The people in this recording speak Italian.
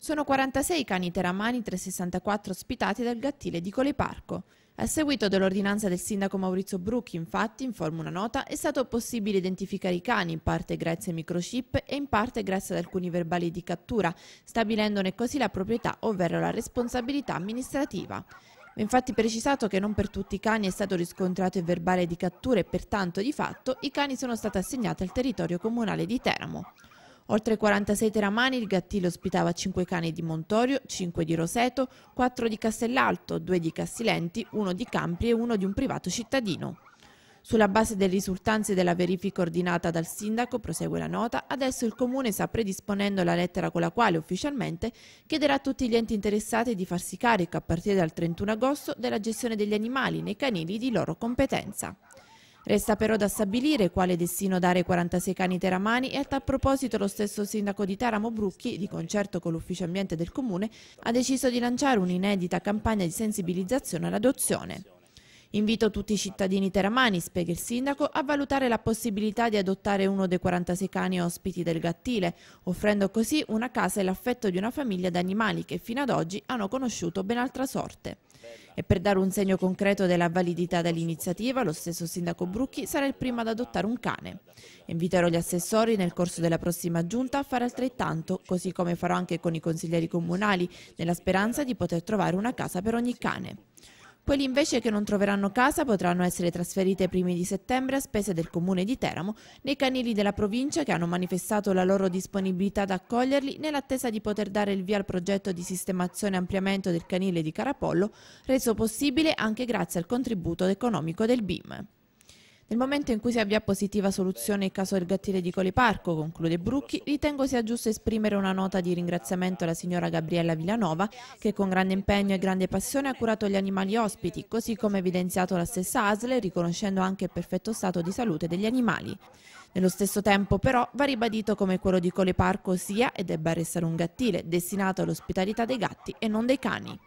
Sono 46 cani teramani, 364 ospitati dal gattile di Coleparco. A seguito dell'ordinanza del sindaco Maurizio Brucchi, infatti, in forma una nota, è stato possibile identificare i cani in parte grazie ai microchip e in parte grazie ad alcuni verbali di cattura, stabilendone così la proprietà ovvero la responsabilità amministrativa. Va infatti precisato che non per tutti i cani è stato riscontrato il verbale di cattura e pertanto di fatto i cani sono stati assegnati al territorio comunale di Teramo. Oltre 46 teramani, il gattile ospitava 5 cani di Montorio, 5 di Roseto, 4 di Castellalto, 2 di Cassilenti, 1 di Campri e 1 di un privato cittadino. Sulla base delle risultanze della verifica ordinata dal sindaco, prosegue la nota, adesso il comune sta predisponendo la lettera con la quale ufficialmente chiederà a tutti gli enti interessati di farsi carico a partire dal 31 agosto della gestione degli animali nei canili di loro competenza. Resta però da stabilire quale destino dare ai 46 cani teramani e a tal proposito lo stesso sindaco di Teramo Brucchi, di concerto con l'ufficio ambiente del comune, ha deciso di lanciare un'inedita campagna di sensibilizzazione all'adozione. Invito tutti i cittadini teramani, spiega il sindaco, a valutare la possibilità di adottare uno dei 46 cani ospiti del gattile, offrendo così una casa e l'affetto di una famiglia di animali che fino ad oggi hanno conosciuto ben altra sorte. E per dare un segno concreto della validità dell'iniziativa, lo stesso sindaco Brucchi sarà il primo ad adottare un cane. Inviterò gli assessori nel corso della prossima giunta a fare altrettanto, così come farò anche con i consiglieri comunali, nella speranza di poter trovare una casa per ogni cane. Quelli invece che non troveranno casa potranno essere trasferiti ai primi di settembre a spese del comune di Teramo nei canili della provincia che hanno manifestato la loro disponibilità ad accoglierli nell'attesa di poter dare il via al progetto di sistemazione e ampliamento del canile di Carapollo reso possibile anche grazie al contributo economico del BIM. Nel momento in cui si avvia positiva soluzione il caso del gattile di Coliparco, conclude Brucchi, ritengo sia giusto esprimere una nota di ringraziamento alla signora Gabriella Villanova, che con grande impegno e grande passione ha curato gli animali ospiti, così come evidenziato la stessa Asle, riconoscendo anche il perfetto stato di salute degli animali. Nello stesso tempo però va ribadito come quello di Cole sia e debba restare un gattile destinato all'ospitalità dei gatti e non dei cani.